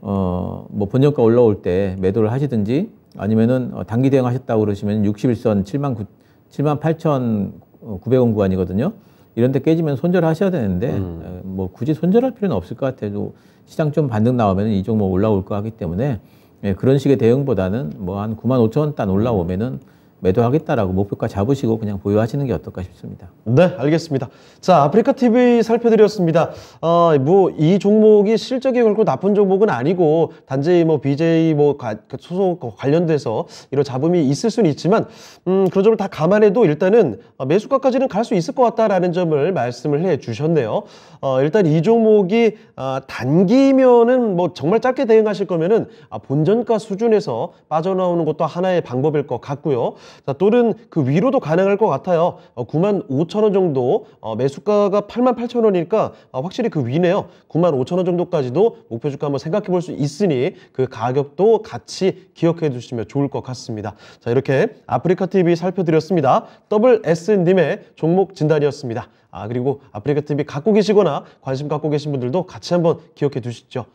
어, 뭐 본전가 올라올 때 매도를 하시든지 아니면은 어, 단기 대응하셨다고 그러시면 61선 7만 9 7만 8천 900원 구간이거든요. 이런데 깨지면 손절하셔야 되는데 음. 뭐 굳이 손절할 필요는 없을 것 같아요. 시장 좀 반등 나오면 이 종목 뭐 올라올 것같기 때문에 예, 그런 식의 대응보다는 뭐 한 9만 5천 원단 올라오면은 매도하겠다라고 목표가 잡으시고 그냥 보유하시는 게 어떨까 싶습니다. 네, 알겠습니다. 자, 아프리카 TV 살펴드렸습니다. 어, 뭐이 종목이 실적이 결코 나쁜 종목은 아니고 단지 뭐 BJ 뭐 가, 그 소속 관련돼서 이런 잡음이 있을 수는 있지만 음, 그런 점을 다 감안해도 일단은 매수가까지는 갈 수 있을 것 같다라는 점을 말씀을 해주셨네요. 어, 일단 이 종목이 어, 단기면은 뭐 정말 짧게 대응하실 거면은 아, 본전가 수준에서 빠져나오는 것도 하나의 방법일 것 같고요. 자, 또는 그 위로도 가능할 것 같아요. 어, 9만 5천 원 정도 어, 매수가가 8만 8천 원이니까 어, 확실히 그 위네요. 9만 5천 원 정도까지도 목표 주가 한번 생각해 볼 수 있으니 그 가격도 같이 기억해 주시면 좋을 것 같습니다. 자 이렇게 아프리카 TV 살펴드렸습니다. WS님의 종목 진단이었습니다. 아 그리고 아프리카 TV 갖고 계시거나 관심 갖고 계신 분들도 같이 한번 기억해 두시죠.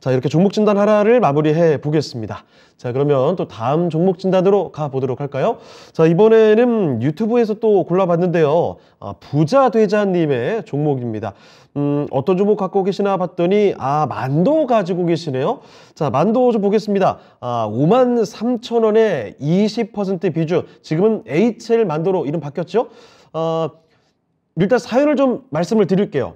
자, 이렇게 종목 진단 하나를 마무리해 보겠습니다. 자, 그러면 또 다음 종목 진단으로 가보도록 할까요? 자, 이번에는 유튜브에서 또 골라봤는데요. 아, 부자 되자님의 종목입니다. 음, 어떤 종목 갖고 계시나 봤더니 아, 만도 가지고 계시네요. 자, 만도 좀 보겠습니다. 아, 5만 3천 원에 20% 비중. 지금은 HL 만도로 이름 바뀌었죠? 어, 일단 사연을 좀 말씀을 드릴게요.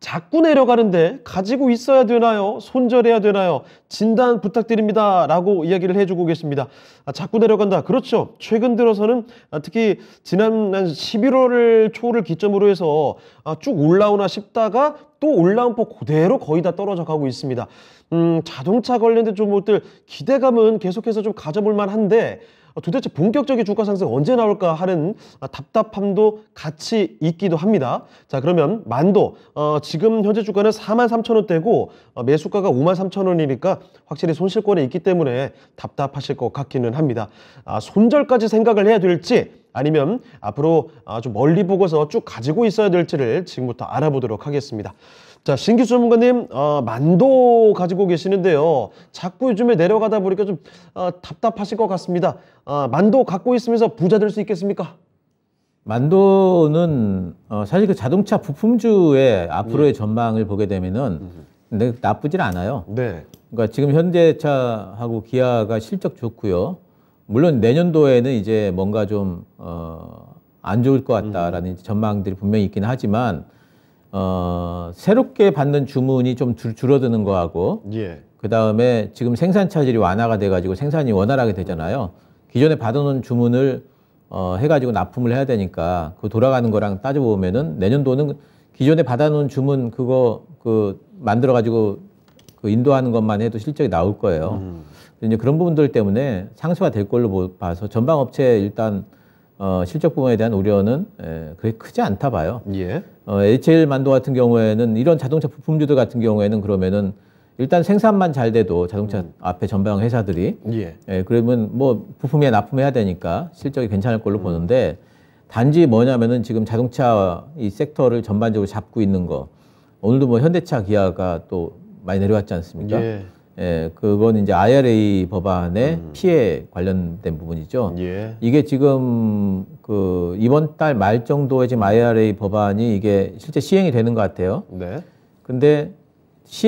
자꾸 내려가는데 가지고 있어야 되나요? 손절해야 되나요? 진단 부탁드립니다. 라고 이야기를 해주고 계십니다. 아, 자꾸 내려간다. 그렇죠. 최근 들어서는 아, 특히 지난 11월 초를 기점으로 해서 아, 쭉 올라오나 싶다가 또 올라온 폭 그대로 거의 다 떨어져 가고 있습니다. 음, 자동차 관련된 종것들 기대감은 계속해서 좀 가져볼 만한데 어, 도대체 본격적인 주가 상승 언제 나올까 하는 아, 답답함도 같이 있기도 합니다. 자 그러면 만도 어, 지금 현재 주가는 4만 3천 원대고 어, 매수가가 5만 3천 원이니까 확실히 손실권에 있기 때문에 답답하실 것 같기는 합니다. 아, 손절까지 생각을 해야 될지 아니면 앞으로 아, 좀 멀리 보고서 쭉 가지고 있어야 될지를 지금부터 알아보도록 하겠습니다. 자, 신규 전문가님, 어, 만도 가지고 계시는데요. 자꾸 요즘에 내려가다 보니까 좀 어, 답답하실 것 같습니다. 어, 만도 갖고 있으면서 부자 될 수 있겠습니까? 만도는 어, 사실 그 자동차 부품주의 앞으로의 예. 전망을 보게 되면은 근 음. 네, 나쁘진 않아요. 네. 그러니까 지금 현대차하고 기아가 실적 좋고요. 물론 내년도에는 이제 뭔가 좀 어, 안 좋을 것 같다라는 음. 전망들이 분명히 있긴 하지만 어, 새롭게 받는 주문이 좀 줄, 줄어드는 거하고 예. 그 다음에 지금 생산 차질이 완화가 돼가지고 생산이 원활하게 되잖아요. 기존에 받아놓은 주문을 어, 해가지고 납품을 해야 되니까 그 돌아가는 거랑 따져보면은 내년도는 기존에 받아놓은 주문 그거 그 만들어가지고 그 인도하는 것만 해도 실적이 나올 거예요. 음. 이제 그런 부분들 때문에 상쇄가 될 걸로 봐서 전방 업체 일단 어, 실적 부분에 대한 우려는 에, 그렇게 크지 않다 봐요. 예. 어, HL 만도 같은 경우에는 이런 자동차 부품주들 같은 경우에는 그러면은 일단 생산만 잘 돼도 자동차 음. 앞에 전방 회사들이 예. 예. 그러면 뭐 부품에 납품해야 되니까 실적이 괜찮을 걸로 음. 보는데 단지 뭐냐면은 지금 자동차 이 섹터를 전반적으로 잡고 있는 거 오늘도 뭐 현대차 기아가 또 많이 내려왔지 않습니까? 예. 예, 그건 이제 IRA 법안의 음. 피해 관련된 부분이죠. 예. 이게 지금 그 이번 달 말 정도에 지금 IRA 법안이 이게 실제 시행이 되는 것 같아요. 네. 근데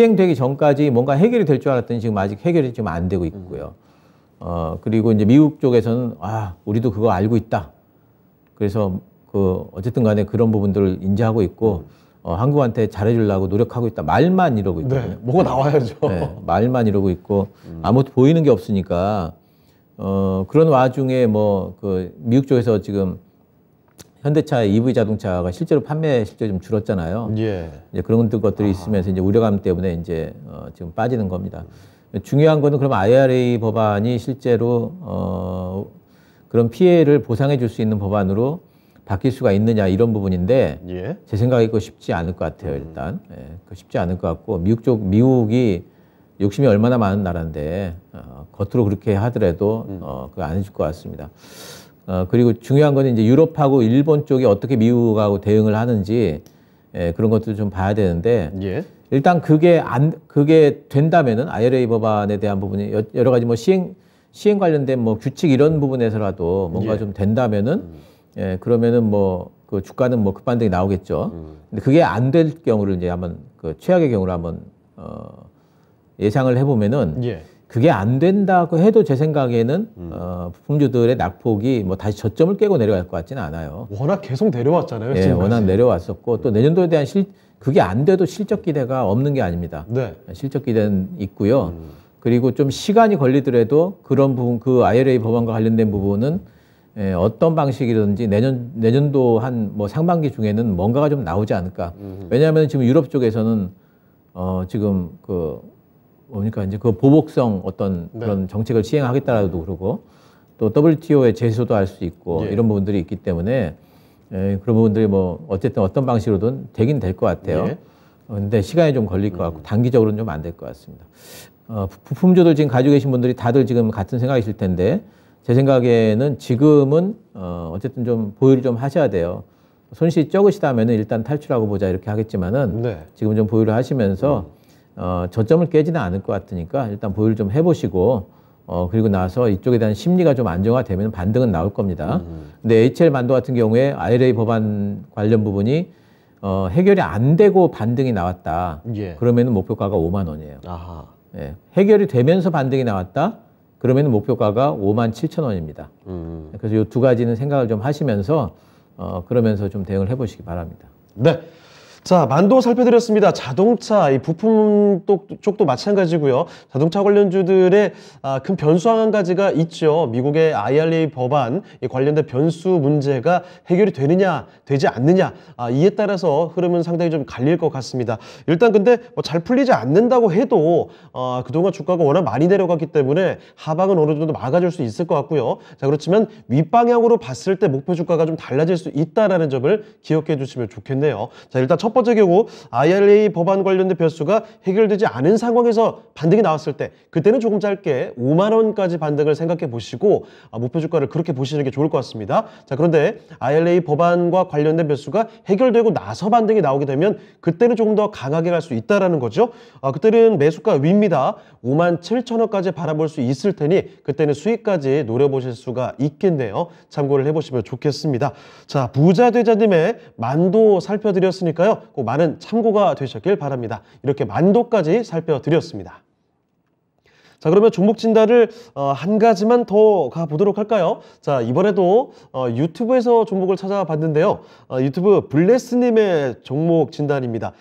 시행되기 전까지 뭔가 해결이 될 줄 알았더니 지금 아직 해결이 지금 안 되고 있고요. 음. 어, 그리고 이제 미국 쪽에서는 아, 우리도 그거 알고 있다. 그래서 그 어쨌든 간에 그런 부분들을 인지하고 있고 음. 어, 한국한테 잘해주려고 노력하고 있다. 말만 이러고 있거든요. 네, 뭐가 나와야죠. 네, 말만 이러고 있고 아무것도 보이는 게 없으니까 어, 그런 와중에 뭐 그 미국 쪽에서 지금 현대차 EV 자동차가 실제로 판매 실제 좀 줄었잖아요. 예. 이제 그런 것들이 있으면서 이제 우려감 때문에 이제 어, 지금 빠지는 겁니다. 중요한 거는 그럼 IRA 법안이 실제로 어, 그런 피해를 보상해 줄 수 있는 법안으로 바뀔 수가 있느냐 이런 부분인데 예. 제 생각에 그 쉽지 않을 것 같아요 음. 일단 음. 예, 그 쉽지 않을 것 같고 미국 쪽 미국이 욕심이 얼마나 많은 나라인데 어, 겉으로 그렇게 하더라도 음. 어, 그거 안 해줄 것 같습니다. 어, 그리고 중요한 건 이제 유럽하고 일본 쪽이 어떻게 미국하고 대응을 하는지 예, 그런 것들을 좀 봐야 되는데 예. 일단 그게 안 그게 된다면은 IRA 법안에 대한 부분이 여러 가지 뭐 시행 시행 관련된 뭐 규칙 이런 부분에서라도 뭔가 예. 좀 된다면은. 음. 예, 그러면은 뭐 그 주가는 뭐 급반등이 나오겠죠. 음. 근데 그게 안 될 경우를 이제 한번 그 최악의 경우를 한번 어 예상을 해보면은 예. 그게 안 된다고 해도 제 생각에는 음. 어, 부품주들의 낙폭이 뭐 다시 저점을 깨고 내려갈 것 같지는 않아요. 워낙 계속 내려왔잖아요. 예, 지금까지. 워낙 내려왔었고 또 내년도에 대한 실 그게 안 돼도 실적 기대가 없는 게 아닙니다. 네. 실적 기대는 있고요. 음. 그리고 좀 시간이 걸리더라도 그런 부분 그 IRA 법안과 관련된 부분은 예, 어떤 방식이든지 내년 내년도 한 뭐 상반기 중에는 뭔가가 좀 나오지 않을까. 음 왜냐하면 지금 유럽 쪽에서는 어 지금 그 뭡니까 이제 그 보복성 어떤 네. 그런 정책을 시행하겠다라고도 그러고 또 WTO의 제소도 할 수 있고 예. 이런 부분들이 있기 때문에 예, 그런 부분들이 뭐 어쨌든 어떤 방식으로든 되긴 될 것 같아요. 예. 어, 근데 시간이 좀 걸릴 것 같고 음. 단기적으로는 좀 안 될 것 같습니다. 어, 부품주들 지금 가지고 계신 분들이 다들 지금 같은 생각이실 텐데 제 생각에는 지금은 어 어쨌든 좀 보유를 좀 하셔야 돼요. 손실이 적으시다면 일단 탈출하고 보자 이렇게 하겠지만은 네. 지금 좀 보유를 하시면서 음. 어 저점을 깨지는 않을 것 같으니까 일단 보유를 좀 해보시고 어 그리고 나서 이쪽에 대한 심리가 좀 안정화되면 반등은 나올 겁니다. 음. 근데 HL 반도 같은 경우에 IRA 법안 관련 부분이 어 해결이 안 되고 반등이 나왔다. 예. 그러면은 목표가가 5만 원이에요. 아하. 예. 해결이 되면서 반등이 나왔다. 그러면 목표가가 5만 7천 원입니다. 음. 그래서 이 두 가지는 생각을 좀 하시면서 어, 그러면서 좀 대응을 해보시기 바랍니다. 네. 자, 만도 살펴드렸습니다. 자동차, 이 부품 쪽도 마찬가지고요. 자동차 관련주들의 아, 큰 변수 한 가지가 있죠. 미국의 IRA 법안 관련된 변수 문제가 해결이 되느냐, 되지 않느냐 아, 이에 따라서 흐름은 상당히 좀 갈릴 것 같습니다. 일단 근데 뭐 잘 풀리지 않는다고 해도 어, 그동안 주가가 워낙 많이 내려갔기 때문에 하방은 어느 정도 막아줄 수 있을 것 같고요. 자 그렇지만 윗방향으로 봤을 때 목표 주가가 좀 달라질 수 있다라는 점을 기억해 주시면 좋겠네요. 자 일단 첫첫 번째 경우 IRA 법안 관련된 변수가 해결되지 않은 상황에서 반등이 나왔을 때 그때는 조금 짧게 5만 원까지 반등을 생각해 보시고 아, 목표 주가를 그렇게 보시는 게 좋을 것 같습니다. 자 그런데 IRA 법안과 관련된 변수가 해결되고 나서 반등이 나오게 되면 그때는 조금 더 강하게 갈 수 있다라는 거죠. 아, 그때는 매수가 위입니다. 5만 7천 원까지 바라볼 수 있을 테니 그때는 수익까지 노려보실 수가 있겠네요. 참고를 해보시면 좋겠습니다. 자 부자 되자님의 만도 살펴드렸으니까요. 꼭 많은 참고가 되셨길 바랍니다. 이렇게 만도까지 살펴드렸습니다. 자 그러면 종목 진단을 어, 한 가지만 더 가보도록 할까요? 자 이번에도 어, 유튜브에서 종목을 찾아봤는데요. 어, 유튜브 블레스님의 종목 진단입니다.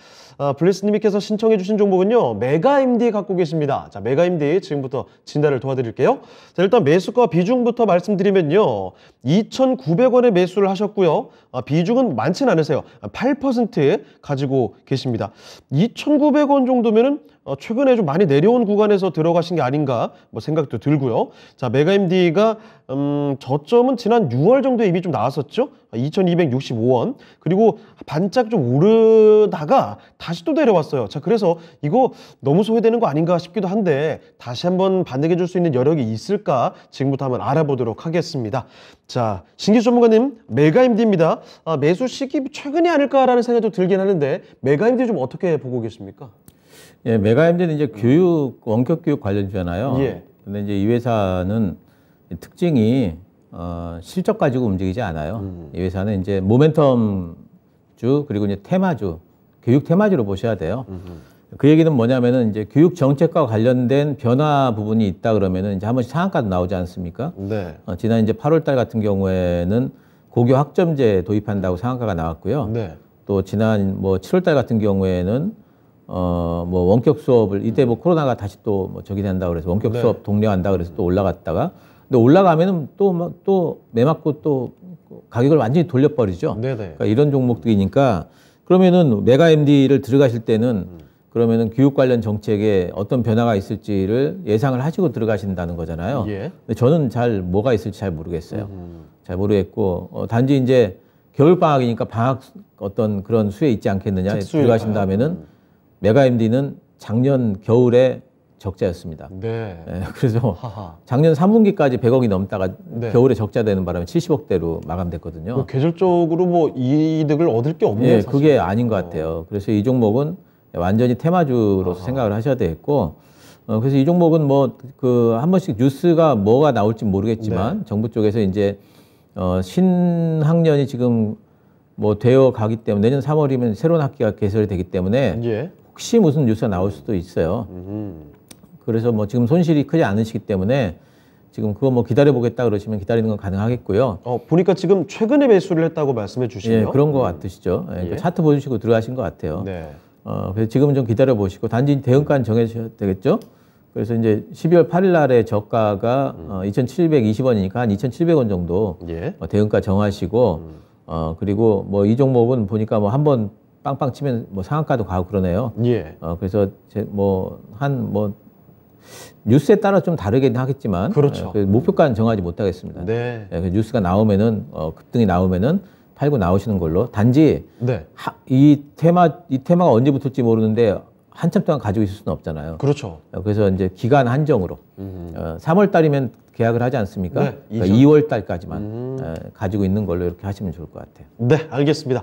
아, 블리스님께서 신청해 주신 종목은요. 메가MD 갖고 계십니다. 자, 메가MD 지금부터 진단을 도와드릴게요. 자, 일단 매수가 비중부터 말씀드리면요. 2,900원에 매수를 하셨고요. 아, 비중은 많진 않으세요. 8% 가지고 계십니다. 2,900원 정도면은 어, 최근에 좀 많이 내려온 구간에서 들어가신 게 아닌가 뭐 생각도 들고요. 자, 메가 MD가 음, 저점은 지난 6월 정도에 이미 좀 나왔었죠. 2,265원. 그리고 반짝 좀 오르다가 다시 또 내려왔어요. 자, 그래서 이거 너무 소외되는 거 아닌가 싶기도 한데 다시 한번 반등해 줄 수 있는 여력이 있을까 지금부터 한번 알아보도록 하겠습니다. 자, 신규 전문가님, 메가 MD입니다. 아, 매수 시기 최근이 아닐까라는 생각도 들긴 하는데 메가 MD 좀 어떻게 보고 계십니까? 예, 메가엠제는 이제 교육 원격 교육 관련주잖아요. 예. 근데 이제 이 회사는 특징이 어, 실적 가지고 움직이지 않아요. 음. 이 회사는 이제 모멘텀주 그리고 이제 테마주 교육 테마주로 보셔야 돼요. 음. 그 얘기는 뭐냐면은 이제 교육 정책과 관련된 변화 부분이 있다 그러면은 이제 한 번씩 상한가도 나오지 않습니까? 네. 어, 지난 이제 8월달 같은 경우에는 고교 학점제 도입한다고 상한가가 나왔고요. 네. 또 지난 뭐 7월달 같은 경우에는 어, 뭐 원격 수업을 이때 뭐 코로나가 다시 또뭐 저기 된다 그래서 원격 네. 수업 독려한다 그래서 또 올라갔다가 근데 올라가면은 또또 뭐 매맞고 또 가격을 완전히 돌려버리죠. 네네. 네. 그러니까 이런 종목들이니까 그러면은 메가 MD를 들어가실 때는 음. 그러면은 교육 관련 정책에 어떤 변화가 있을지를 예상을 하시고 들어가신다는 거잖아요. 예. 근데 저는 잘 뭐가 있을지 잘 모르겠어요. 음. 음. 잘 모르겠고 어, 단지 이제 겨울 방학이니까 방학 어떤 그런 수에 있지 않겠느냐 특 들어가신다면은. 아, 음. 메가 MD는 작년 겨울에 적자였습니다. 네. 네 그래서 하하. 작년 3분기까지 100억이 넘다가 네. 겨울에 적자되는 바람에 70억대로 마감됐거든요. 뭐 그 계절적으로 뭐 이득을 얻을 게 없네요. 네, 예, 사실. 그게 아닌 것 같아요. 어. 그래서 이 종목은 완전히 테마주로서 아하. 생각을 하셔야 되겠고, 어, 그래서 이 종목은 뭐 그 한 번씩 뉴스가 뭐가 나올지 모르겠지만 네. 정부 쪽에서 이제 어, 신학년이 지금 뭐 되어 가기 때문에 내년 3월이면 새로운 학기가 개설 되기 때문에 예. 혹시 무슨 뉴스가 나올 수도 있어요. 그래서 뭐 지금 손실이 크지 않으시기 때문에 지금 그거 뭐 기다려 보겠다 그러시면 기다리는 건 가능하겠고요. 어, 보니까 지금 최근에 매수를 했다고 말씀해 주시네요. 예, 그런 것 음. 같으시죠. 예, 그러니까 예. 차트 보시고 들어가신 것 같아요. 네. 어, 그래서 지금 은좀 기다려 보시고 단지 대응가는 정해주셔야 되겠죠. 그래서 이제 12월 8일 날에 저가가 음. 어, 2,720원이니까 한 2,700원 정도 예. 어, 대응가 정하시고 음. 어, 그리고 뭐 이 종목은 보니까 뭐 한번 빵빵 치면 뭐 상한가도 가고 그러네요. 예. 어, 그래서 뭐한뭐 뭐 뉴스에 따라 좀 다르긴 하겠지만 그렇죠. 예, 그 목표가는 정하지 못하겠습니다. 네. 예, 그 뉴스가 나오면은 어, 급등이 나오면은 팔고 나오시는 걸로 단지 네. 하, 이 테마 이 테마가 언제 부터일지 모르는데 한참 동안 가지고 있을 수는 없잖아요. 그렇죠. 어, 그래서 이제 기간 한정으로 음. 어, 3월 달이면 계약을 하지 않습니까? 네, 그러니까 2월 달까지만 음. 어, 가지고 있는 걸로 이렇게 하시면 좋을 것 같아요. 네, 알겠습니다.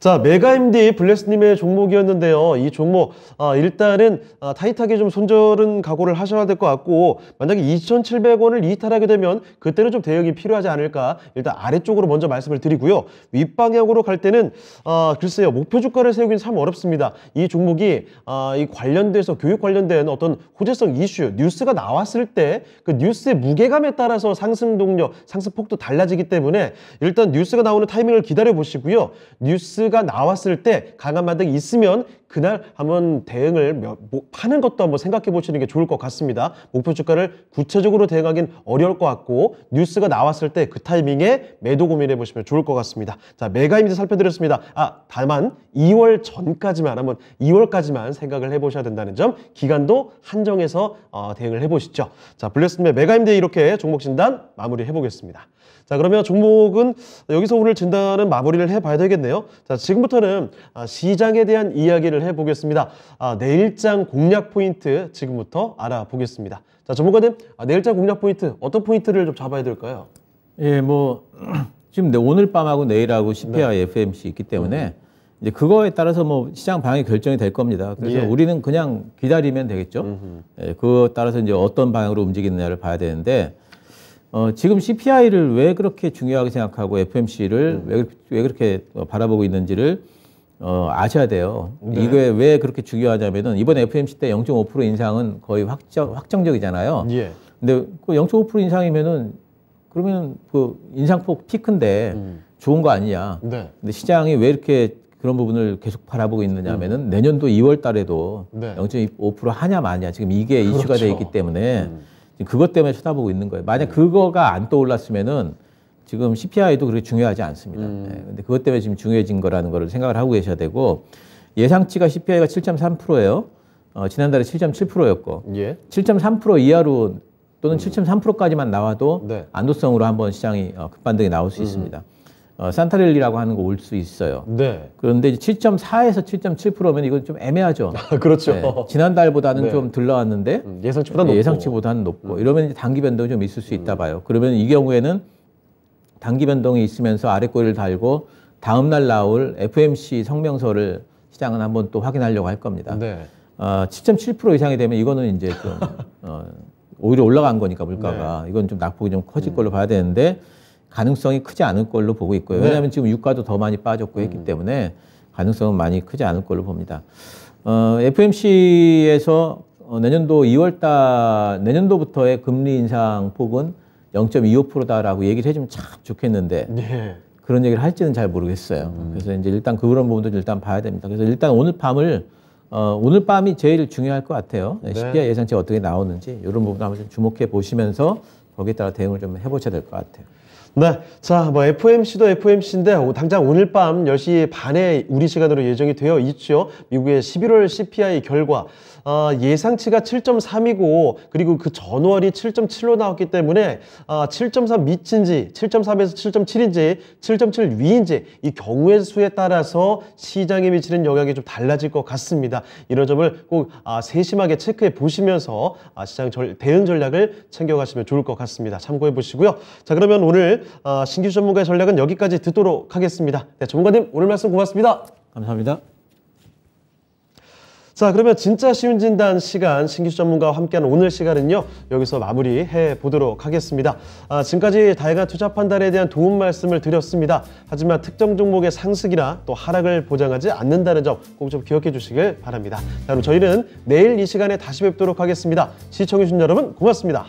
자, 메가MD 블레스님의 종목이었는데요. 이 종목 아, 일단은 아, 타이트하게 좀 손절은 각오를 하셔야 될 것 같고 만약에 2,700원을 이탈하게 되면 그때는 좀 대응이 필요하지 않을까 일단 아래쪽으로 먼저 말씀을 드리고요. 윗방향으로 갈 때는 아, 글쎄요. 목표 주가를 세우긴참 어렵습니다. 이 종목이 아, 이 관련돼서 교육 관련된 어떤 호재성 이슈, 뉴스가 나왔을 때 그 뉴스의 무게감에 따라서 상승 동력, 상승폭도 달라지기 때문에 일단 뉴스가 나오는 타이밍을 기다려 보시고요. 뉴스 뉴스가 나왔을 때 강한 반등 있으면 그날 한번 대응을 몇, 뭐, 파는 것도 한번 생각해 보시는 게 좋을 것 같습니다. 목표 주가를 구체적으로 대응하긴 어려울 것 같고 뉴스가 나왔을 때 그 타이밍에 매도 고민해 보시면 좋을 것 같습니다. 자, 메가임즈 살펴드렸습니다. 아, 다만 2월 전까지만 한번 2월까지만 생각을 해보셔야 된다는 점 기간도 한정해서 어, 대응을 해보시죠. 자, 블레스님 메가임드 이렇게 종목 진단 마무리해 보겠습니다. 자 그러면 종목은 여기서 오늘 진단은 마무리를 해봐야 되겠네요. 자 지금부터는 아, 시장에 대한 이야기를 해보겠습니다. 아, 내일장 공략 포인트 지금부터 알아보겠습니다. 자 전문가님 아, 내일장 공략 포인트 어떤 포인트를 좀 잡아야 될까요? 예, 뭐 지금 네, 오늘 밤하고 내일하고 CPI, 네. FMC 있기 때문에 음. 이제 그거에 따라서 뭐 시장 방향이 결정이 될 겁니다. 그래서 예. 우리는 그냥 기다리면 되겠죠. 예, 그거 따라서 이제 어떤 방향으로 움직이느냐를 봐야 되는데 어, 지금 CPI를 왜 그렇게 중요하게 생각하고 FMC를 음. 왜, 왜 그렇게 어, 바라보고 있는지를 어, 아셔야 돼요. 네. 이게 왜 그렇게 중요하냐면은 이번 FMC 때 0.5% 인상은 거의 확정, 확정적이잖아요. 예. 근데 그0.5% 인상이면은 그러면 그 인상폭 피크인데 음. 좋은 거 아니냐. 네. 근데 시장이 왜 이렇게 그런 부분을 계속 바라보고 있느냐면은 하 음. 내년도 2월 달에도 네. 0.5% 하냐 마냐 지금 이게 그렇죠. 이슈가 돼 그렇죠. 있기 때문에 음. 지금 그것 때문에 쳐다보고 있는 거예요. 만약 네. 그거가 안 떠올랐으면은 지금 CPI도 그렇게 중요하지 않습니다. 음. 네, 근데 그것 때문에 지금 중요해진 거라는 거를 생각을 하고 계셔야 되고 예상치가 CPI가 7.3%예요. 어, 지난달에 7.7%였고 예. 7.3% 이하로 또는 음. 7.3%까지만 나와도 네. 안도성으로 한번 시장이 어, 급반등이 나올 수 음. 있습니다. 어, 산타렐리라고 하는 거 올 수 있어요. 네. 그런데 7.4에서 7.7%면 이건 좀 애매하죠. 아, 그렇죠. 네. 지난달보다는 네. 좀들 나왔는데 음, 예상치보다 높고. 예상치보다는 높고 음. 이러면 단기 변동이 좀 있을 수 있다 음. 봐요. 그러면 이 경우에는 단기 변동이 있으면서 아래 꼬리를 달고 다음 날 나올 FMC 성명서를 시장은 한번 또 확인하려고 할 겁니다. 네. 어, 7.7% 이상이 되면 이거는 이제 좀 어, 오히려 올라간 거니까 물가가 네. 이건 좀 낙폭이 좀 커질 음. 걸로 봐야 되는데 가능성이 크지 않을 걸로 보고 있고요. 왜냐하면 네. 지금 유가도 더 많이 빠졌고 음. 했기 때문에 가능성은 많이 크지 않을 걸로 봅니다. 어, FMC에서 어, 내년도 2월달 내년도부터의 금리 인상 폭은 0.25%다라고 얘기를 해주면 참 좋겠는데 네. 그런 얘기를 할지는 잘 모르겠어요. 음. 그래서 이제 일단 그런 부분도 일단 봐야 됩니다. 그래서 일단 오늘 밤을 어, 오늘 밤이 제일 중요할 것 같아요. 네. 시기와 예상치 어떻게 나오는지 이런 부분 도 한번 좀 주목해 보시면서 거기에 따라 대응을 좀 해보셔야 될 것 같아요. 네. 자, 뭐 FOMC도 FOMC인데 당장 오늘 밤 10시 반에 우리 시간으로 예정이 되어 있죠. 미국의 11월 CPI 결과 아, 예상치가 7.3이고 그리고 그 전월이 7.7로 나왔기 때문에 아, 어, 7.3 밑인지 7.3에서 7.7인지 7.7 위인지 이 경우의 수에 따라서 시장에 미치는 영향이 좀 달라질 것 같습니다. 이런 점을 꼭 아, 세심하게 체크해 보시면서 아, 시장 절, 대응 전략을 챙겨가시면 좋을 것 같습니다. 참고해 보시고요. 자 그러면 오늘 아, 신규 전문가의 전략은 여기까지 듣도록 하겠습니다. 네, 전문가님 오늘 말씀 고맙습니다. 감사합니다. 자 그러면 진짜 쉬운 진단 시간 신기술 전문가와 함께하는 오늘 시간은요 여기서 마무리해 보도록 하겠습니다 아, 지금까지 다양한 투자 판단에 대한 도움 말씀을 드렸습니다 하지만 특정 종목의 상승이나 또 하락을 보장하지 않는다는 점 꼭 좀 기억해 주시길 바랍니다 자, 그럼 저희는 내일 이 시간에 다시 뵙도록 하겠습니다 시청해주신 여러분 고맙습니다